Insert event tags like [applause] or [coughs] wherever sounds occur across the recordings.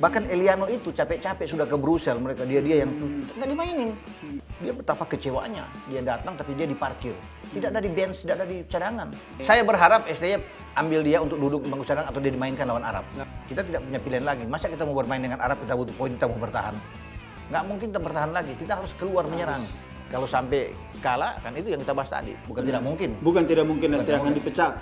Bahkan Eliano itu capek-capek sudah ke Brussel mereka dia-dia yang hmm. nggak dimainin. Dia betapa kecewanya. Dia datang tapi dia diparkir. Tidak ada di bench, tidak ada di cadangan. Saya berharap SDY ambil dia untuk duduk bangku cadangan atau dia dimainkan lawan Arab. Nah. Kita tidak punya pilihan lagi. Masa kita mau bermain dengan Arab kita butuh poin, kita mau bertahan. Nggak mungkin kita bertahan lagi. Kita harus keluar menyerang. Kalau sampai kalah kan itu yang kita bahas tadi. Bukan Benar. tidak mungkin. Bukan tidak mungkin SDY akan dipecat.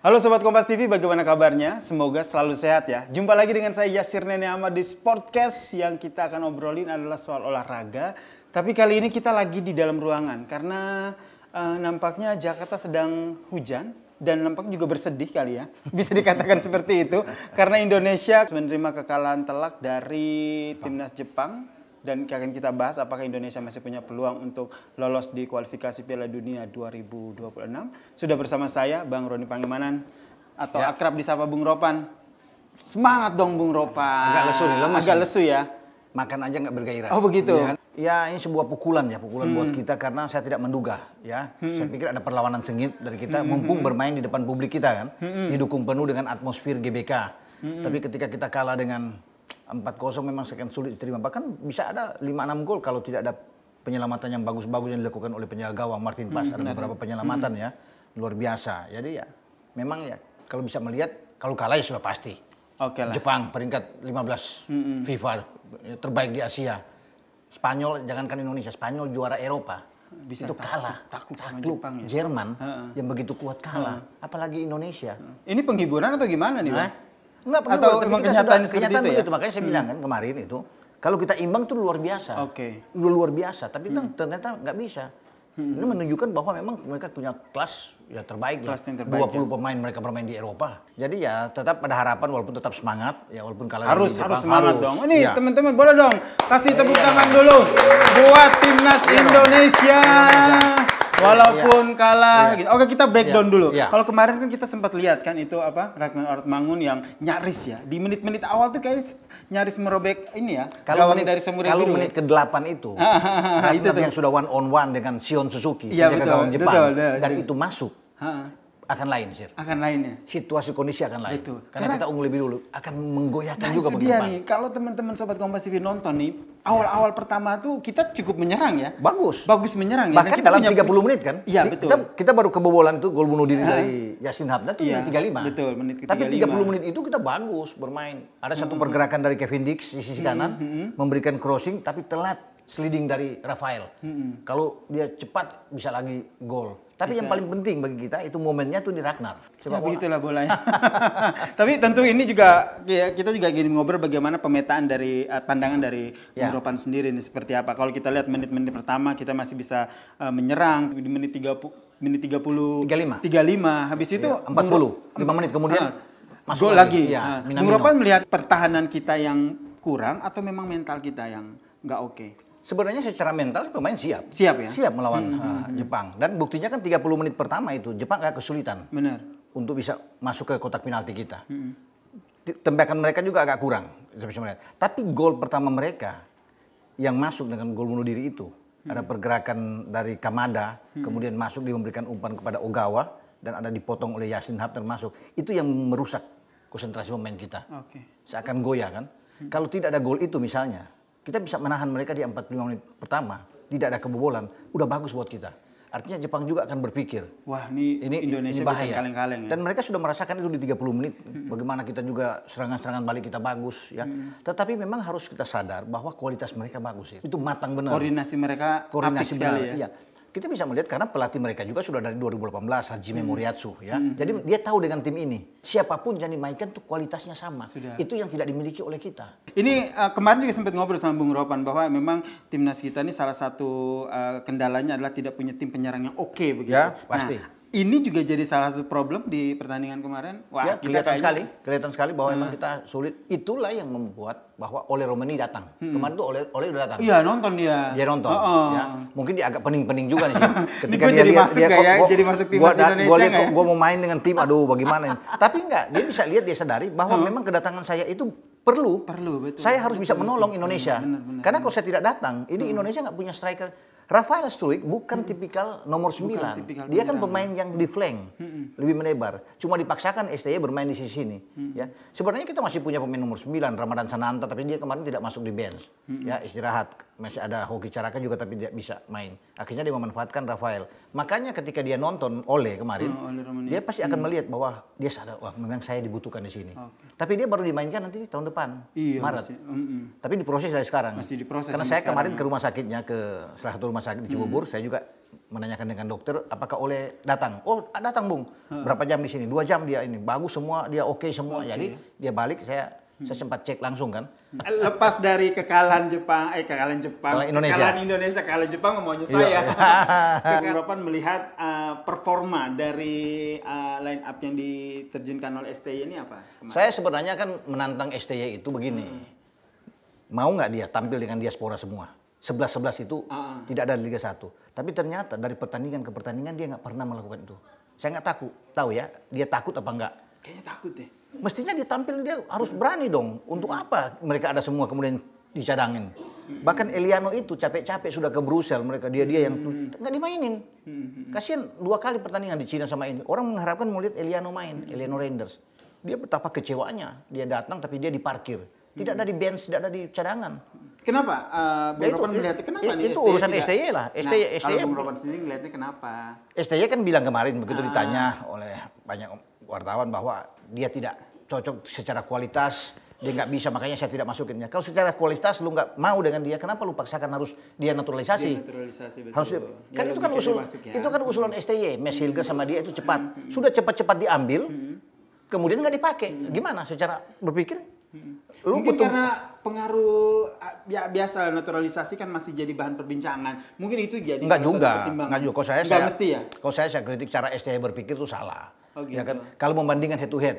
Halo Sobat Kompas TV, bagaimana kabarnya? Semoga selalu sehat ya. Jumpa lagi dengan saya Yasir Nene Ahmad di Sportcast yang kita akan obrolin adalah soal olahraga. Tapi kali ini kita lagi di dalam ruangan karena uh, nampaknya Jakarta sedang hujan dan nampak juga bersedih kali ya. [laughs] Bisa dikatakan seperti itu karena Indonesia menerima kekalahan telak dari timnas Jepang dan akan kita bahas apakah Indonesia masih punya peluang untuk lolos di kualifikasi Piala Dunia 2026. Sudah bersama saya Bang Roni Pangemanan atau ya. akrab disapa Bung Ropan. Semangat dong Bung Ropan. Agak lesu nih, lemas. Agak lesu ya. Makan aja nggak bergairah. Oh begitu. Ya, ya ini sebuah pukulan ya, pukulan hmm. buat kita karena saya tidak menduga ya. Hmm. Saya pikir ada perlawanan sengit dari kita, hmm. mumpung bermain di depan publik kita kan, hmm. didukung penuh dengan atmosfer GBK. Hmm. Tapi ketika kita kalah dengan empat 0 memang sekian sulit diterima. Bahkan bisa ada 5 enam gol kalau tidak ada penyelamatan yang bagus-bagus yang dilakukan oleh penjaga gawang Martin Pas. Hmm, ada beberapa penyelamatan hmm. ya, luar biasa. Jadi ya, memang ya kalau bisa melihat, kalau kalah ya sudah pasti. Okay lah. Jepang peringkat 15 hmm, hmm, FIFA terbaik di Asia. Spanyol, jangankan Indonesia, Spanyol juara Eropa. Bisa itu takut, kalah, takut takut Jepang ya. Jerman uh yang begitu kuat kalah, apalagi Indonesia. Ini penghiburan atau gimana nih, Bang? Nah, Enggak, pengen Atau memang kenyataan sudah, kenyataan itu ya? begitu. Ya? Makanya saya bilang kan hmm. kemarin itu, kalau kita imbang itu luar biasa. Oke. Okay. Luar biasa, tapi kan ternyata nggak bisa. Hmm. Ini menunjukkan bahwa memang mereka punya kelas ya terbaik kelas yang Terbaik, 20 ya. pemain mereka bermain di Eropa. Jadi ya tetap pada harapan walaupun tetap semangat ya walaupun kalah harus harus Jepang, harus semangat harus. dong. Ini ya. teman-teman boleh dong kasih tepuk iya. tangan dulu buat timnas iya Indonesia. Indonesia walaupun ya. kalah ya. gitu. Oke, kita breakdown iya. ya. dulu. Ya. Kalau kemarin kan kita sempat lihat kan itu apa Ragnar Mangun yang nyaris ya di menit-menit awal tuh guys nyaris merobek ini ya. Kalau menit dari Semuri Kalau biru, menit ke-8 itu [laughs] itu tuh. yang sudah one on one dengan Sion Suzuki ya, betul, Jepang betul, betul, dan betul. itu masuk. Ha akan lain sir, akan lain ya situasi kondisi akan lain itu karena, karena kita unggul lebih dulu akan menggoyahkan nah, juga itu dia nih kalau teman-teman sobat kompas TV nonton nih awal-awal ya. pertama tuh kita cukup menyerang ya bagus bagus menyerang ya. Nah, bahkan ya kita dalam tiga puluh menit kan iya betul kita, kita baru kebobolan itu gol bunuh diri ya. dari Yasin Habna tuh ya, menit lima. betul menit ke 35 tapi puluh menit itu kita bagus bermain ada satu hmm. pergerakan dari Kevin Dix di sisi hmm, kanan hmm. memberikan crossing tapi telat sliding dari Rafael. Hmm. Kalau dia cepat bisa lagi gol. Tapi bisa. yang paling penting bagi kita itu momennya tuh di Ragnar. Coba ya, begitulah bolanya. [laughs] Tapi tentu ini juga ya, kita juga ingin ngobrol bagaimana pemetaan dari eh, pandangan dari ya. Eropa sendiri ini seperti apa. Kalau kita lihat menit-menit pertama kita masih bisa uh, menyerang di menit 30 menit 30 35 35 habis ya, itu ya, 40 5 menit kemudian uh, gol lagi. lagi. Ya, Eropa ah, melihat pertahanan kita yang kurang atau memang mental kita yang nggak oke? Okay? sebenarnya secara mental pemain siap. Siap ya. Siap melawan hmm, hmm uh, hmm, hmm, Jepang dan buktinya kan 30 menit pertama itu Jepang agak kesulitan. Benar. Untuk bisa masuk ke kotak penalti kita. Hmm. hmm. Tembakan mereka juga agak kurang Tapi gol pertama mereka yang masuk dengan gol bunuh diri itu hmm. ada pergerakan dari Kamada hmm. kemudian masuk di memberikan umpan kepada Ogawa dan ada dipotong oleh Yasin Hab termasuk itu yang merusak konsentrasi pemain kita. Okay. Seakan goyah kan. Hmm. Kalau tidak ada gol itu misalnya kita bisa menahan mereka di 45 menit pertama, tidak ada kebobolan, udah bagus buat kita. Artinya Jepang juga akan berpikir, wah ini, ini Indonesia bahaya. kaleng-kaleng. Ya? Dan mereka sudah merasakan itu di 30 menit, bagaimana kita juga serangan-serangan balik kita bagus ya. Hmm. Tetapi memang harus kita sadar bahwa kualitas mereka bagus ya. Itu matang benar. Koordinasi mereka koordinasi apik benar. Sekali, ya? Iya. Kita bisa melihat karena pelatih mereka juga sudah dari 2018 Hajime hmm. Moriatsu ya. Hmm. Jadi dia tahu dengan tim ini siapapun yang dimainkan tuh kualitasnya sama. Sudah. Itu yang tidak dimiliki oleh kita. Ini uh, kemarin juga sempat ngobrol sama Bung Ropan bahwa memang timnas kita ini salah satu uh, kendalanya adalah tidak punya tim penyerang yang oke okay, begitu. Ya, pasti. Nah, ini juga jadi salah satu problem di pertandingan kemarin. Wah, ya, kelihatan sekali, kelihatan sekali bahwa hmm. emang kita sulit. Itulah yang membuat bahwa Ole Romani datang. Hmm. Kemarin tuh Ole Ole udah datang. Iya, nonton dia. Dia nonton. Oh, oh. Ya. Mungkin dia agak pening-pening juga nih. [laughs] Ketika dia jadi masuk dia ya, kok, ya? jadi masuk tim gua, Indonesia gua, liat, ya? gua mau main dengan tim, aduh bagaimana ini. Ya? [laughs] Tapi enggak, dia bisa lihat dia sadari bahwa hmm. memang kedatangan saya itu perlu. Perlu, betul. Saya harus betul, bisa menolong betul. Indonesia. Benar, benar, Karena benar. kalau saya tidak datang, ini hmm. Indonesia nggak punya striker Rafael Struik bukan hmm. tipikal nomor 9. Bukan tipikal dia kan pemain yang di flank, hmm. lebih menebar. Cuma dipaksakan STY bermain di sisi ini. Hmm. Ya. Sebenarnya kita masih punya pemain nomor 9, Ramadan Sananta, tapi dia kemarin tidak masuk di bench. Hmm. Ya, istirahat masih ada Hoki Caraka juga tapi tidak bisa main. Akhirnya dia memanfaatkan Rafael. Makanya ketika dia nonton Ole kemarin, oh, oleh dia pasti akan hmm. melihat bahwa dia sadar, wah memang saya dibutuhkan di sini. Okay. Tapi dia baru dimainkan nanti tahun depan, iya, Maret. Masih, mm -mm. Tapi diproses dari sekarang. Masih diproses. Karena saya kemarin sekarang. ke rumah sakitnya ke salah satu rumah sakit di Cibubur, hmm. saya juga menanyakan dengan dokter apakah oleh datang oh datang bung berapa jam di sini dua jam dia ini bagus semua dia oke okay semua okay. jadi dia balik saya Hmm. Saya sempat cek langsung kan. [laughs] Lepas dari kekalahan Jepang, eh kekalahan Jepang, kekalahan Indonesia, kekalahan, Indonesia, kekalahan Jepang maunya saya. Iya. [laughs] Kekalahan [laughs] melihat uh, performa dari uh, line up yang diterjunkan oleh STY ini apa? Kemarin? Saya sebenarnya kan menantang STY itu begini. Hmm. Mau nggak dia tampil dengan diaspora semua? sebelas sebelas itu uh-uh. tidak ada di Liga 1. Tapi ternyata dari pertandingan ke pertandingan dia nggak pernah melakukan itu. Saya nggak takut, tahu ya, dia takut apa nggak? Kayaknya takut deh. Mestinya ditampil dia harus berani dong. Untuk apa mereka ada semua kemudian dicadangin? Bahkan Eliano itu capek-capek sudah ke Brussel, mereka dia-dia yang nggak dimainin. Kasian dua kali pertandingan di Cina sama ini. Orang mengharapkan mau lihat Eliano main, Eliano Renders. Dia betapa kecewanya Dia datang tapi dia diparkir. Tidak ada di bench, tidak ada di cadangan. Kenapa? Uh, Bung ya itu, melihatnya kenapa ya, itu STY urusan tidak? STY lah. STY, nah, STY, kalau Bung sendiri melihatnya kenapa? STY kan bilang kemarin begitu ah. ditanya oleh banyak wartawan bahwa dia tidak cocok secara kualitas, dia nggak bisa makanya saya tidak masukinnya. Kalau secara kualitas lu nggak mau dengan dia, kenapa lu paksakan harus dia naturalisasi? Dia naturalisasi betul. Harus, dia, kan itu kan usul masuk, ya. itu kan usulan STY, hmm. Mes Hilger sama dia itu cepat. Hmm. Sudah cepat-cepat diambil, hmm. kemudian nggak dipakai. Gimana secara berpikir? Lu Mungkin butuh... karena pengaruh ya, biasa naturalisasi kan masih jadi bahan perbincangan. Mungkin itu jadi Enggak juga. nggak juga. Kalau saya, saya mesti ya. Kalau saya saya kritik cara STI berpikir itu salah gitu. Ya kan? Gitu. Kalau membandingkan head to head,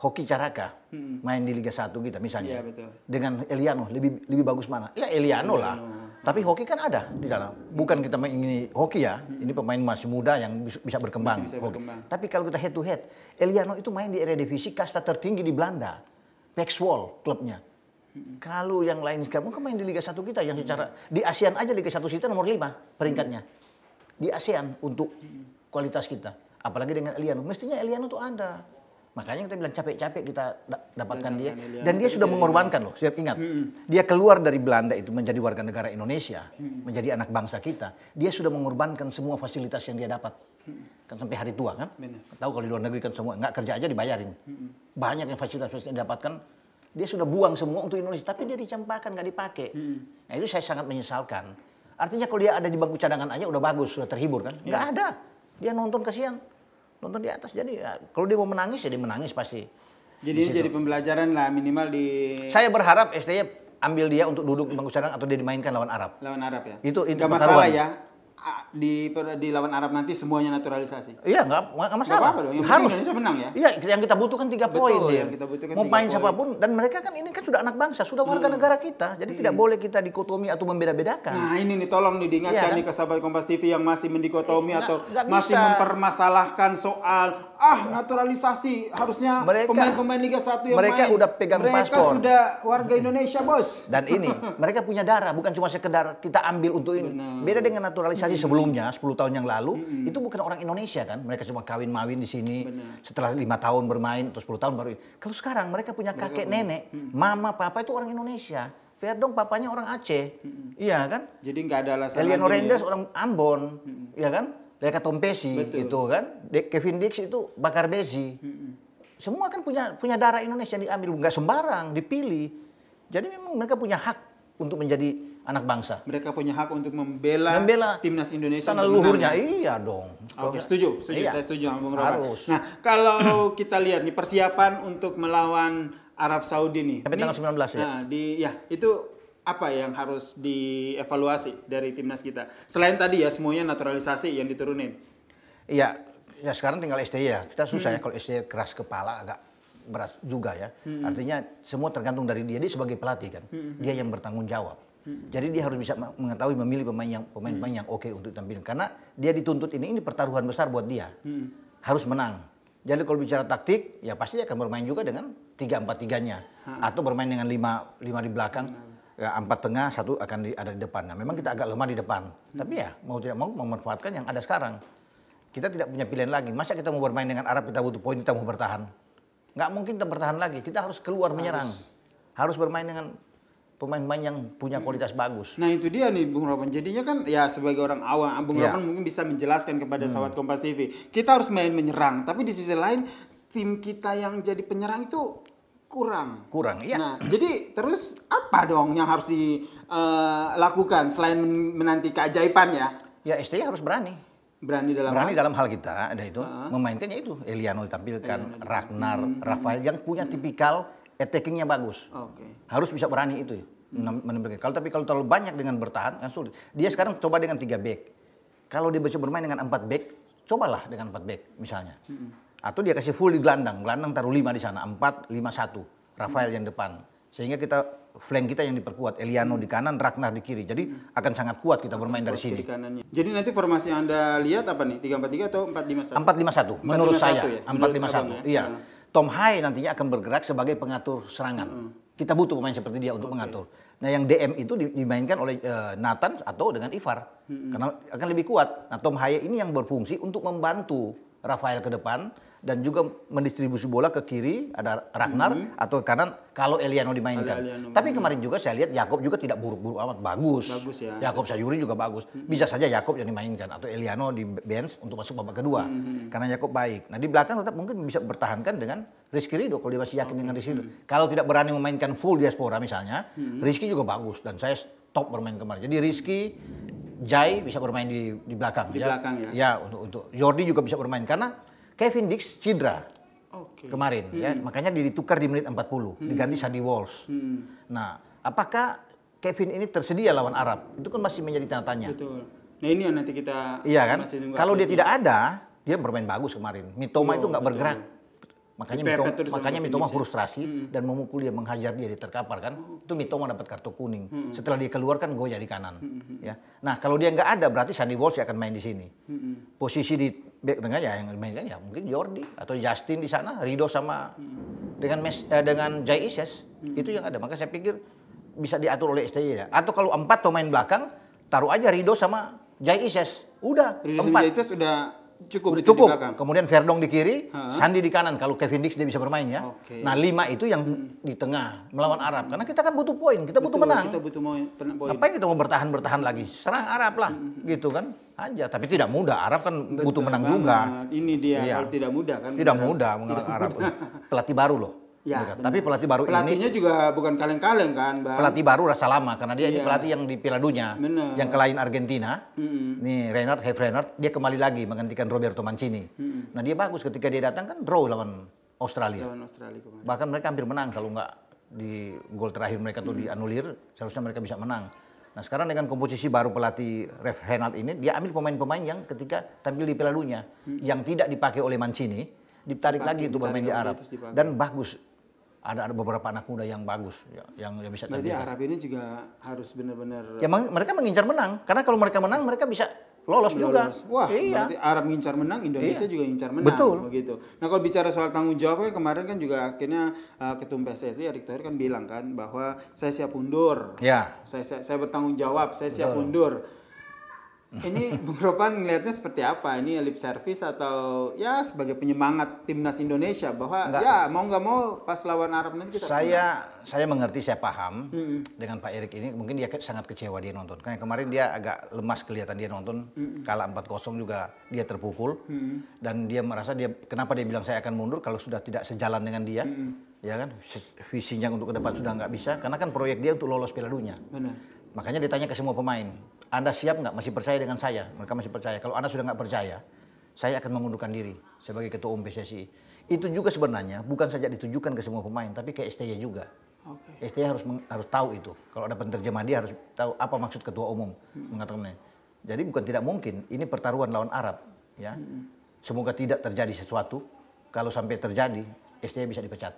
Hoki Caraka hmm. main di Liga 1 kita misalnya. Ya, betul. Dengan Eliano lebih lebih bagus mana? Ya Eliano, Eliano. lah. Tapi hoki kan ada di dalam. Bukan kita ini hoki ya. Hmm. Ini pemain masih muda yang bisa berkembang. Bisa, berkembang. Tapi kalau kita head to head, Eliano itu main di area divisi kasta tertinggi di Belanda. Pexwall klubnya. Hmm. Kalau yang lain sekarang kan main di Liga Satu kita yang secara hmm. di ASEAN aja Liga Satu kita nomor lima peringkatnya. Di ASEAN untuk kualitas kita apalagi dengan Eliano mestinya Eliano itu ada makanya kita bilang capek-capek kita dapatkan dia dan dia sudah iya, iya, mengorbankan loh siap ingat dia keluar dari Belanda itu menjadi warga negara Indonesia menjadi anak bangsa kita dia sudah mengorbankan semua fasilitas yang dia dapat kan sampai hari tua kan tahu kalau di luar negeri kan semua nggak kerja aja dibayarin banyak yang fasilitas-fasilitas yang didapatkan dia sudah buang semua untuk Indonesia tapi dia dicampakan nggak dipakai nah itu saya sangat menyesalkan Artinya kalau dia ada di bangku cadangan aja udah bagus, sudah terhibur kan? Nggak iya. ada. Dia nonton kasihan. Nonton di atas. Jadi ya, kalau dia mau menangis ya dia menangis pasti. Jadi jadi pembelajaran lah minimal di Saya berharap STY ambil dia untuk duduk di bangku cadangan atau dia dimainkan lawan Arab. Lawan Arab ya. Itu itu Gak masalah ya di di lawan Arab nanti semuanya naturalisasi. Iya, enggak enggak masalah. Gak apa, apa Harus Indonesia menang ya. Iya, yang kita butuhkan tiga poin. Betul, kita butuhkan Mau main siapapun dan mereka kan ini kan sudah anak bangsa, sudah warga hmm. negara kita. Jadi hmm. tidak boleh kita dikotomi atau membeda-bedakan. Nah, ini nih tolong nih diingatkan ya, kan? nih ke sahabat Kompas TV yang masih mendikotomi eh, atau gak, gak masih mempermasalahkan soal ah naturalisasi harusnya pemain-pemain Liga 1 yang mereka main. udah pegang mereka paspor. Mereka sudah warga Indonesia, Bos. Dan ini mereka punya darah, bukan cuma sekedar kita ambil untuk ini. Benar. Beda dengan naturalisasi hmm. sebelumnya 10 tahun yang lalu, hmm. itu bukan orang Indonesia kan. Mereka cuma kawin-mawin di sini. Benar. Setelah lima tahun bermain atau 10 tahun baru. Kalau sekarang mereka punya kakek, mereka nenek, hmm. mama, papa itu orang Indonesia. Ferdong papanya orang Aceh. Iya kan? Jadi nggak ada alasan. alien Rendes ya? orang Ambon. Hmm. Iya kan? Dari Tom Pesi itu kan, Kevin Dix itu bakar besi. Hmm. Semua kan punya punya darah Indonesia yang diambil, nggak sembarang dipilih. Jadi memang mereka punya hak untuk menjadi anak bangsa. Mereka punya hak untuk membela, membela timnas Indonesia. Tanah luhurnya, iya dong. Oke, okay, setuju, setuju. Iya. Saya setuju sama Bung Harus. Nah, kalau [coughs] kita lihat nih persiapan untuk melawan Arab Saudi nih. Sampai tanggal 19 ya. Nah, di ya, itu apa yang harus dievaluasi dari timnas kita? Selain tadi ya semuanya naturalisasi yang diturunin. Iya, ya sekarang tinggal STI ya. Kita susah ya hmm. ya kalau STI keras kepala agak berat juga ya. Hmm. Artinya semua tergantung dari dia. Dia sebagai pelatih kan, hmm. dia yang bertanggung jawab. Hmm. Jadi dia harus bisa mengetahui memilih pemain yang pemain, hmm. yang oke untuk tampil karena dia dituntut ini ini pertaruhan besar buat dia. Hmm. Harus menang. Jadi kalau bicara taktik, ya pasti dia akan bermain juga dengan tiga empat tiganya atau bermain dengan lima lima di belakang ya, empat tengah, satu akan di, ada di depan. Nah, memang kita agak lemah di depan. Hmm. Tapi ya mau tidak mau memanfaatkan yang ada sekarang. Kita tidak punya pilihan lagi. Masa kita mau bermain dengan Arab kita butuh poin kita mau bertahan? Nggak mungkin kita bertahan lagi. Kita harus keluar harus. menyerang. Harus bermain dengan pemain-pemain yang punya hmm. kualitas hmm. bagus. Nah itu dia nih Bung Ropan. Jadinya kan ya sebagai orang awam, Bung yeah. Ropan mungkin bisa menjelaskan kepada hmm. sahabat Kompas TV. Kita harus main menyerang, tapi di sisi lain tim kita yang jadi penyerang itu kurang kurang iya nah jadi terus apa dong yang harus dilakukan eh, uh, selain menanti keajaiban ya ya STI harus berani berani dalam berani hal? dalam hal kita ada itu uh-huh. memainkannya itu Eliano ditampilkan Eliano. Ragnar hmm. Rafael yang punya tipikal attackingnya bagus. bagus okay. harus bisa berani itu ya, hmm. Menembaknya. kalau tapi kalau terlalu banyak dengan bertahan kan sulit dia sekarang coba dengan tiga back kalau dia bisa bermain dengan empat back cobalah dengan empat back misalnya hmm atau dia kasih full di gelandang gelandang taruh lima di sana empat lima satu Rafael yang depan sehingga kita flank kita yang diperkuat Eliano di kanan Ragnar di kiri jadi akan sangat kuat kita bermain dari sini jadi nanti formasi yang anda lihat apa nih tiga atau empat lima satu menurut saya empat lima satu ya? ya? iya. iya Tom Hai nantinya akan bergerak sebagai pengatur serangan. Hmm. Kita butuh pemain seperti dia untuk okay. mengatur. Nah, yang DM itu dimainkan oleh uh, Nathan atau dengan Ivar. Hmm. Karena akan lebih kuat. Nah, Tom Hai ini yang berfungsi untuk membantu Rafael ke depan dan juga mendistribusi bola ke kiri ada Ragnar hmm. atau ke kanan kalau Eliano dimainkan. Eliano Tapi kemarin ya. juga saya lihat Yakob juga tidak buruk-buruk amat, bagus. Bagus ya. Yakob Sayuri juga bagus. Hmm. Bisa saja Yakob yang dimainkan atau Eliano di bench untuk masuk babak kedua. Hmm. hmm. Karena Yakob baik. Nah, di belakang tetap mungkin bisa bertahankan dengan Rizky Ridho kalau dia masih yakin okay. Oh, dengan hmm, Rizky hmm. Ridho. Hmm. Kalau tidak berani memainkan full diaspora misalnya, hmm. Rizky juga bagus dan saya top bermain kemarin. Jadi Rizky Jai bisa bermain di di belakang. Di ya. belakang ya. Ya untuk untuk Jordi juga bisa bermain karena Kevin Dix cedera okay. kemarin ya. hmm. ya makanya ditukar di menit 40 hmm. diganti Sandy Walls. Hmm. Nah, apakah Kevin ini tersedia lawan Arab? Itu kan masih menjadi tanda tanya. Betul. Nah, ini yang nanti kita Iya kan? Kalau dia tidak ada, dia bermain bagus kemarin. Mitoma oh, itu iya, nggak bergerak. Makanya Mitoma, makanya Mitoma frustrasi hmm. dan memukul dia, menghajar dia, diterkapar kan. Hmm. Itu Mitoma dapat kartu kuning. Hmm. Setelah dia keluar kan gue di kanan. Hmm, hmm, hmm. Ya. Nah kalau dia nggak ada berarti Sandy Walsh akan main di sini. Hmm. hmm. Posisi di back tengah ya yang mainkan ya mungkin Jordi atau Justin di sana, Rido sama hmm. dengan mes, eh, dengan jay Ises hmm. itu yang ada. Maka saya pikir bisa diatur oleh STJ ya. Atau kalau empat pemain belakang taruh aja Rido sama jay Ises. Udah, empat. jay Isis udah cukup cukup. Di Kemudian Verdong di kiri, ha? Sandi di kanan. Kalau Kevin Dix dia bisa bermain ya. Okay. Nah lima itu yang hmm. di tengah melawan Arab. Karena kita kan butuh poin, kita butuh, butuh menang. Kita butuh poin. yang kita mau bertahan bertahan lagi? Serang Arab lah, hmm, hmm, hmm. gitu kan? Aja. Tapi tidak mudah. Arab kan Betul butuh menang banget. juga. Ini dia. ya. tidak mudah kan. Tidak mudah mengalahkan Arab. Pelatih baru loh. Ya, gitu kan. tapi pelatih baru Pelatihnya ini juga bukan kaleng-kaleng kan, Bang. Pelatih baru rasa lama karena dia ini iya. pelatih yang di Piala Dunia, Bener. yang kelain Argentina. Mm-hmm. Nih, Reinhard, hef Reinhard, dia kembali lagi menggantikan Roberto Mancini. hmm Nah, dia bagus ketika dia datang kan draw lawan Australia. Lawan Australia Bahkan mereka hampir menang kalau nggak di gol terakhir mereka tuh hmm dianulir, seharusnya mereka bisa menang. Nah, sekarang dengan komposisi baru pelatih Ref Reinhard ini, dia ambil pemain-pemain yang ketika tampil di Piala Dunia hmm yang tidak dipakai oleh Mancini ditarik lagi untuk bermain di Arab dan bagus ada ada beberapa anak muda yang bagus ya, yang yang bisa Jadi Arab ini juga harus benar-benar ya mereka mengincar menang karena kalau mereka menang mereka bisa lolos, iya, lolos. juga. Wah, iya. berarti Arab mengincar menang, Indonesia iya. juga ngincar menang. Betul. Begitu. Nah kalau bicara soal tanggung jawab jawabnya kemarin kan juga akhirnya uh, ketum PSSI Erick Thohir kan bilang kan bahwa saya siap mundur. Ya. Saya saya, saya bertanggung jawab, saya Betul. siap mundur ini [laughs] Bung Ropan melihatnya seperti apa? Ini lip service atau ya sebagai penyemangat timnas Indonesia bahwa Enggak. ya mau nggak mau pas lawan Arab nanti kita Saya senang. saya mengerti, saya paham hmm. dengan Pak Erik ini mungkin dia sangat kecewa dia nonton. Karena kemarin dia agak lemas kelihatan dia nonton hmm. kalah 4-0 juga dia terpukul hmm. dan dia merasa dia kenapa dia bilang saya akan mundur kalau sudah tidak sejalan dengan dia. Hmm. Ya kan visinya untuk ke depan hmm. sudah nggak bisa karena kan proyek dia untuk lolos Piala Dunia. Benar. Makanya ditanya ke semua pemain anda siap nggak? Masih percaya dengan saya? Mereka masih percaya. Kalau Anda sudah nggak percaya, saya akan mengundurkan diri sebagai ketua umum PSSI. Itu juga sebenarnya bukan saja ditujukan ke semua pemain, tapi ke STY juga. Okay. STY harus harus tahu itu. Kalau ada penerjemah dia harus tahu apa maksud ketua umum hmm. mengatakannya. Jadi bukan tidak mungkin ini pertaruhan lawan Arab, ya. Hmm. Semoga tidak terjadi sesuatu. Kalau sampai terjadi, STY bisa dipecat.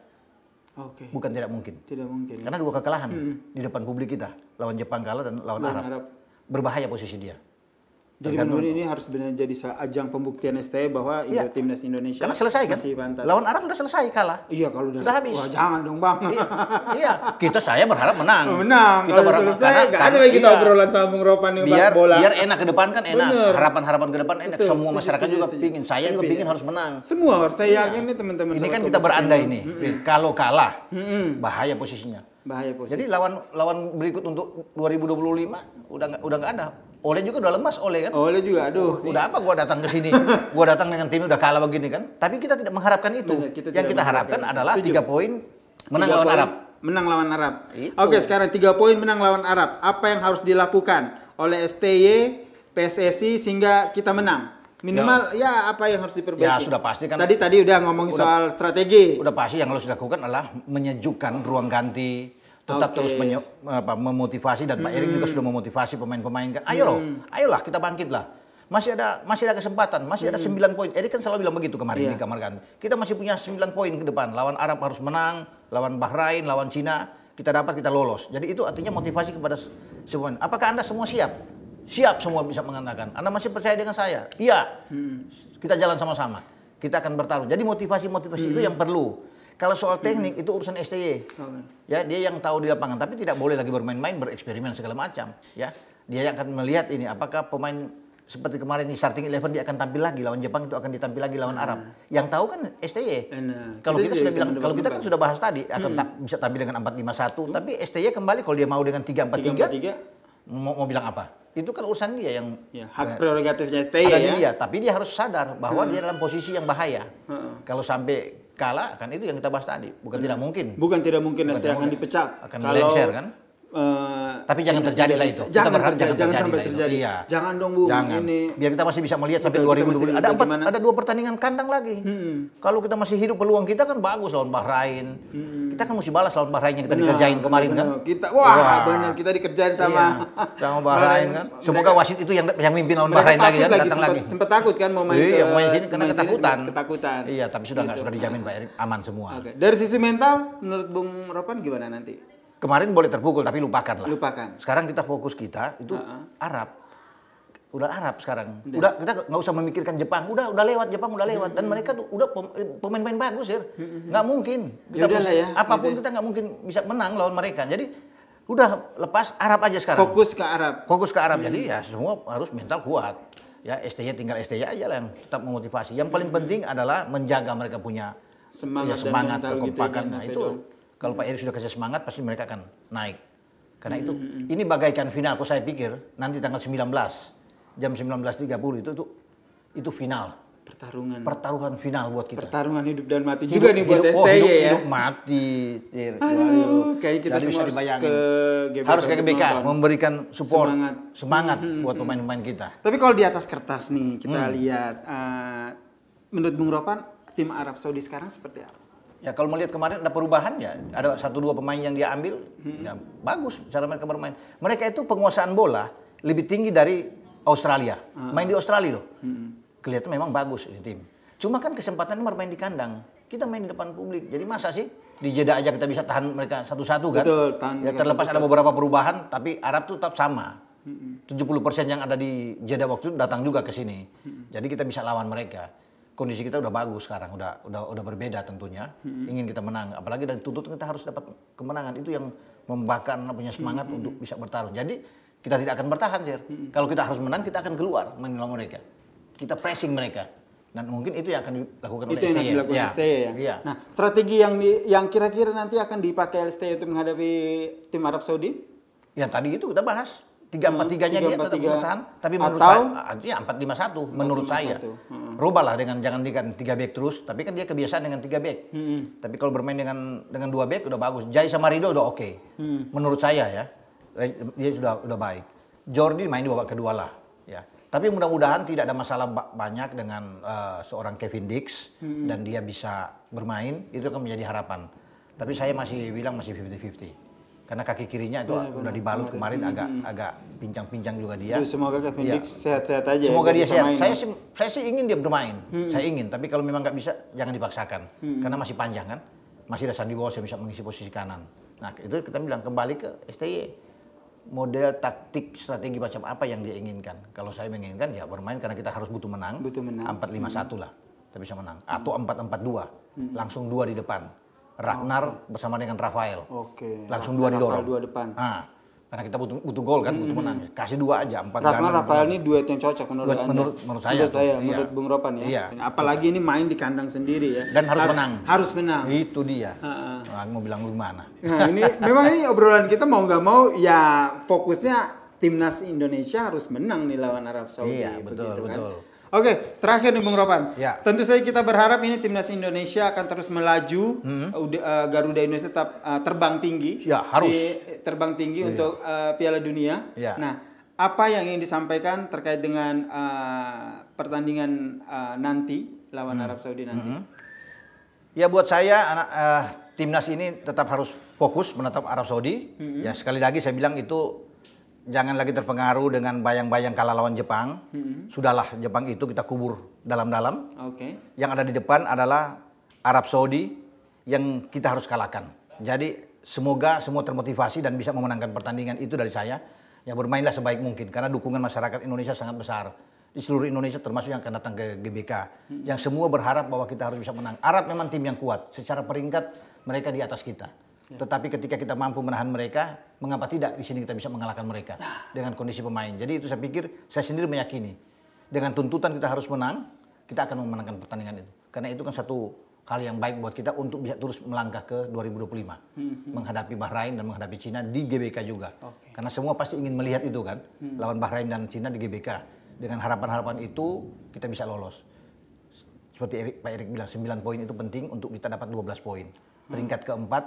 Okay. Bukan tidak mungkin. Tidak mungkin. Karena dua kekalahan hmm. di depan publik kita, lawan Jepang kalah dan lawan, lawan Arab. Arab berbahaya posisi dia. Jadi menurut ini harus benar jadi ajang pembuktian STE bahwa iya. timnas Indonesia karena selesai kan? Masih pantas. Lawan Arab udah selesai kalah. Iya kalau udah, sudah habis. Wah, jangan dong bang. iya, [laughs] iya. kita saya berharap menang. Oh, menang. Kita berharap selesai. Karena, gak ada lagi kita iya. obrolan sama Bung Ropan yang biar, bola. Biar enak ke depan kan enak. Harapan-harapan ke depan enak. Betul, Semua setuju, masyarakat setuju, juga setuju. pingin. Saya juga pingin harus menang. Semua Saya iya. yakin nih teman-teman. Ini kan kita berandai ini. Kalau kalah bahaya posisinya. Bahaya posisi. Jadi lawan lawan berikut untuk 2025 udah nggak udah nggak ada. Oleh juga udah lemas Oleh kan. Oleh juga aduh. Oh, udah apa gua datang ke sini? [laughs] gua datang dengan tim udah kalah begini kan. Tapi kita tidak mengharapkan itu. Benar, kita Yang kita harapkan adalah tiga poin menang 3 lawan poin. Arab. Menang lawan Arab. Itu. Oke, sekarang tiga poin menang lawan Arab. Apa yang harus dilakukan oleh STY, PSSI sehingga kita menang? minimal ya, ya apa yang harus diperbaiki ya sudah pasti kan tadi tadi udah ngomong soal strategi udah pasti yang harus dilakukan adalah menyejukkan ruang ganti tetap okay. terus menye, apa, memotivasi dan hmm. Pak Erik juga sudah memotivasi pemain-pemain kan ayo loh hmm. ayolah kita bangkitlah masih ada masih ada kesempatan, masih ada sembilan 9 poin. Erik kan selalu bilang begitu kemarin yeah. di iya. kamar ganti. Kita masih punya 9 poin ke depan. Lawan Arab harus menang, lawan Bahrain, lawan Cina kita dapat kita lolos. Jadi itu artinya motivasi kepada semua. Apakah Anda semua siap? Siap semua bisa mengatakan, Anda masih percaya dengan saya? Iya. Hmm. Kita jalan sama-sama. Kita akan bertarung. Jadi motivasi-motivasi hmm. itu yang perlu. Kalau soal hmm. teknik hmm. itu urusan STY. Hmm. Oh, ya, dia yang tahu di lapangan, tapi tidak boleh lagi bermain-main, bereksperimen segala macam, ya. Dia yang akan melihat ini apakah pemain seperti kemarin di starting eleven dia akan tampil lagi lawan Jepang itu akan ditampil lagi lawan nah. Arab. Ah. Yang tahu kan STY. Nah. Kalau kita, sudah bilang kalau kita kan sudah bahas tadi hmm. akan hmm. bisa tampil dengan empat lima satu. Hmm. tapi STY kembali kalau dia mau dengan Tiga empat tiga? mau bilang apa? itu kan urusan dia yang ya, hak eh, prerogatifnya stay ya. Dia, tapi dia harus sadar bahwa hmm. dia dalam posisi yang bahaya. Hmm. Kalau sampai kalah kan itu yang kita bahas tadi, bukan hmm. tidak mungkin. Bukan tidak mungkin bukan akan dipecat. Akan kalau kan? Uh, Tapi jangan terjadi lah itu. Jangan, terjadi, jangan, jangan terjadi sampai terjadi. Iya. Jangan dong bu. Jangan. Ini. Biar kita masih bisa melihat sampai 2020. Ada empat, ada dua pertandingan kandang lagi. Hmm. Kalau kita masih hidup peluang kita kan bagus lawan Bahrain. Hmm. Kita kan mesti balas lawan Bahrain yang kita benar, dikerjain benar, kemarin kan? benar. kan. Kita wah, wah. benar kita dikerjain sama iya. sama [laughs] Bahrain kan. Semoga wasit itu yang yang mimpin lawan Bahrain lagi kan datang lagi. Sempat takut kan mau main iya, ke main sini karena ketakutan. Ketakutan. Iya, tapi sudah nggak gitu. sudah dijamin Pak Erik aman semua. Dari sisi mental menurut Bung Ropan gimana nanti? kemarin boleh terpukul tapi lupakanlah. Lupakan. Sekarang kita fokus kita itu uh-huh. Arab. Udah Arab sekarang. Udah, udah kita nggak usah memikirkan Jepang. Udah udah lewat Jepang udah lewat dan mm-hmm. mereka tuh udah eh, pemain-pemain bagus ya. Nggak mungkin. Kita ya. ya Apapun gitu. Ya. kita nggak mungkin bisa menang lawan mereka. Jadi udah lepas Arab aja sekarang. Fokus ke Arab. Fokus ke Arab. Hmm. Jadi mm-hmm. ya semua harus mental kuat. Ya STY tinggal STY aja lah yang tetap memotivasi. Yang paling penting adalah menjaga mereka punya semangat, ya, semangat gitu ya, kekompakan. Gitu, nah, itu kalau Pak Erick sudah kasih semangat, pasti mereka akan naik. Karena itu, hmm, hmm, hmm. ini bagaikan final. Aku saya pikir nanti tanggal 19 jam 19.30 itu tuh itu final. Pertarungan. Pertarungan final buat kita. Pertarungan hidup dan mati hidup, juga nih buat hidup, STY oh, hidup, ya. Hidup mati. Ya, Aduh, kayak kita Jadi semua harus ke GBK. Harus ke GBK memberikan support, semangat, semangat hmm, buat pemain-pemain kita. Tapi kalau di atas kertas nih kita hmm. lihat, uh, menurut Bung Ropan, tim Arab Saudi sekarang seperti apa? Ya kalau melihat kemarin ada perubahan ya, ada satu dua pemain yang dia ambil, hmm. ya bagus cara mereka bermain. Mereka itu penguasaan bola lebih tinggi dari Australia. Hmm. Main di Australia loh. Hmm. Kelihatan memang bagus ini tim. Cuma kan kesempatan bermain di kandang. Kita main di depan publik. Jadi masa sih di jeda aja kita bisa tahan mereka satu-satu kan? Betul, tahan. Ya terlepas satu -satu. ada beberapa perubahan, tapi Arab tuh tetap sama. Hmm. 70% yang ada di jeda waktu datang juga ke sini. Hmm. Jadi kita bisa lawan mereka kondisi kita udah bagus sekarang, udah udah udah berbeda tentunya. Hmm. Ingin kita menang, apalagi dari tuntut kita harus dapat kemenangan. Itu yang membakar punya semangat hmm. untuk bisa bertarung. Jadi kita tidak akan bertahan, Sir. Hmm. Kalau kita harus menang, kita akan keluar menilang mereka. Kita pressing mereka. Dan mungkin itu yang akan dilakukan itu oleh yang Yang dilakukan ya. ya. Iya. Nah, strategi yang di, yang kira-kira nanti akan dipakai STY untuk menghadapi tim Arab Saudi? Ya tadi itu kita bahas tiga empat hmm, tiganya dia tetap bertahan tapi menurut saya ah, ya empat lima satu menurut saya hmm. rubahlah dengan jangan dengan tiga back terus tapi kan dia kebiasaan dengan tiga back hmm. tapi kalau bermain dengan dengan dua back udah bagus Jai sama Rido udah oke menurut saya ya dia sudah udah baik Jordi main di babak kedua lah ya tapi mudah-mudahan tidak ada masalah banyak dengan eh, seorang Kevin Dix dan dia bisa bermain itu akan menjadi harapan tapi saya masih bilang masih fifty fifty karena kaki kirinya itu bener, udah dibalut kemarin agak agak pincang-pincang juga dia. Duh, semoga Kevin ya. Dix sehat-sehat aja. Ya, semoga dia sehat. Main. Saya sih saya sih ingin dia bermain. Hmm. Saya ingin, tapi kalau memang nggak bisa jangan dipaksakan. Hmm. Karena masih panjang kan. Masih ada Sandy Walsh yang bisa mengisi posisi kanan. Nah, itu kita bilang kembali ke STY model taktik strategi macam apa yang dia inginkan. Kalau saya menginginkan ya bermain karena kita harus butuh menang. Butuh menang. 4-5-1 hmm. lah. tapi bisa menang. Atau 4-4-2. Hmm. Langsung dua di depan Ragnar okay. bersama dengan Rafael. Oke. Okay. Langsung dua didorong. Rafael dua depan. Nah, karena kita butuh butuh gol kan, -hmm. butuh menang. Ya. Kasih dua aja, empat. Ragnar Rafael ini duet yang cocok menurut duet, Anda. Menurut, menurut saya. Menurut saya, iya. menurut Bung Ropan ya. Iya. Apalagi ini main di kandang sendiri ya. Dan harus Har menang. Harus menang. Itu dia. Uh -uh. Nah, mau bilang lu mana? Nah, ini memang ini obrolan kita mau nggak mau ya fokusnya timnas Indonesia harus menang nih lawan Arab Saudi. Iya, betul, begitu, kan? betul. Oke, terakhir nih Bung Ropan. Ya. Tentu saja kita berharap ini timnas Indonesia akan terus melaju. Hmm. Uh, uh Garuda Indonesia tetap uh, terbang tinggi. Ya harus. Di, terbang tinggi ya, untuk uh, Piala Dunia. Ya. Nah, apa yang ingin disampaikan terkait dengan uh, pertandingan uh, nanti lawan hmm. Arab Saudi nanti? Hmm. Ya buat saya anak uh, timnas ini tetap harus fokus menatap Arab Saudi. Hmm. Ya sekali lagi saya bilang itu jangan lagi terpengaruh dengan bayang-bayang kalah lawan Jepang. Hmm. Sudahlah Jepang itu kita kubur dalam-dalam. Okay. Yang ada di depan adalah Arab Saudi yang kita harus kalahkan. Jadi semoga semua termotivasi dan bisa memenangkan pertandingan itu dari saya. Ya bermainlah sebaik mungkin karena dukungan masyarakat Indonesia sangat besar di seluruh Indonesia termasuk yang akan datang ke GBK hmm. yang semua berharap bahwa kita harus bisa menang. Arab memang tim yang kuat secara peringkat mereka di atas kita. Ya. Tetapi ketika kita mampu menahan mereka, mengapa tidak di sini kita bisa mengalahkan mereka nah. dengan kondisi pemain. Jadi itu saya pikir saya sendiri meyakini dengan tuntutan kita harus menang, kita akan memenangkan pertandingan itu. Karena itu kan satu hal yang baik buat kita untuk bisa terus melangkah ke 2025 hmm, menghadapi Bahrain dan menghadapi Cina di GBK juga. Okay. Karena semua pasti ingin melihat itu kan hmm. lawan Bahrain dan Cina di GBK. Dengan harapan-harapan itu kita bisa lolos. Seperti Pak Erik bilang 9 poin itu penting untuk kita dapat 12 poin. Peringkat hmm. keempat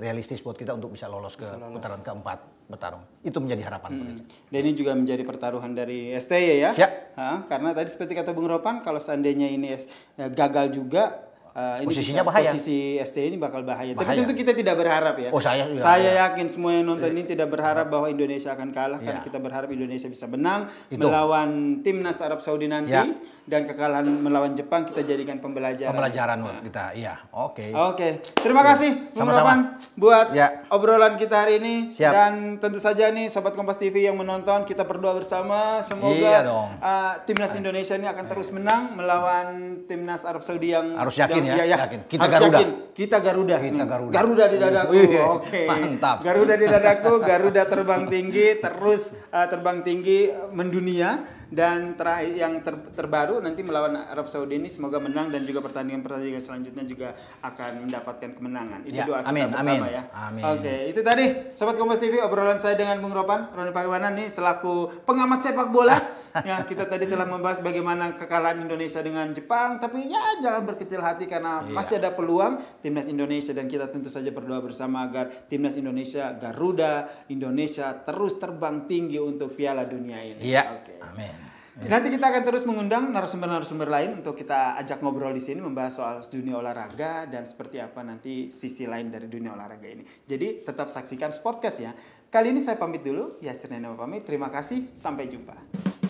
realistis buat kita untuk bisa lolos ke lolos. putaran keempat bertarung. Itu menjadi harapan. Hmm. Dan ini juga menjadi pertaruhan dari STY ya. Siap. Ha, karena tadi seperti kata Bung Ropan, kalau seandainya ini eh, gagal juga, uh, ini posisinya bahaya. Posisi ST ini bakal bahaya. bahaya. Tapi tentu kita tidak berharap ya. Oh, saya Saya ya. yakin semua yang nonton iya. ini tidak berharap bahwa Indonesia akan kalah kan ya. karena kita berharap Indonesia bisa menang Itu. melawan timnas Arab Saudi nanti ya. dan kekalahan melawan Jepang kita jadikan pembelajaran. Pembelajaran buat nah. kita. Iya. Oke. Okay. Oke. Okay. Terima kasih iya. Sama-sama. buat ya. obrolan kita hari ini Siap. dan tentu saja nih sobat Kompas TV yang menonton kita berdoa bersama semoga iya Uh, timnas iya. Indonesia ini akan terus menang melawan timnas Arab Saudi yang harus yakin yakin ya? ya, ya. Yakin. Kita Harus Garuda. Yakin. Kita Garuda. Kita hmm. Garuda. Garuda di dadaku. Oke. Okay. Mantap. Garuda di dadaku, Garuda terbang tinggi, terus uh, terbang tinggi mendunia dan terakhir yang ter, terbaru nanti melawan Arab Saudi ini semoga menang dan juga pertandingan-pertandingan selanjutnya juga akan mendapatkan kemenangan. Itu ya, doa kita amin, bersama amin, ya. Amin. Oke, itu tadi sobat Kompas TV obrolan saya dengan Bung Ropan, Roni Pangemanan nih selaku pengamat sepak bola. [laughs] ya, kita tadi telah membahas bagaimana kekalahan Indonesia dengan Jepang, tapi ya jangan berkecil hati karena ya. masih ada peluang timnas Indonesia dan kita tentu saja berdoa bersama agar timnas Indonesia Garuda Indonesia terus terbang tinggi untuk Piala Dunia ini. Iya. Oke. Amin. Nanti kita akan terus mengundang narasumber-narasumber lain untuk kita ajak ngobrol di sini membahas soal dunia olahraga dan seperti apa nanti sisi lain dari dunia olahraga ini. Jadi tetap saksikan Sportcast ya. Kali ini saya pamit dulu, ya Cernenema pamit. Terima kasih, sampai jumpa.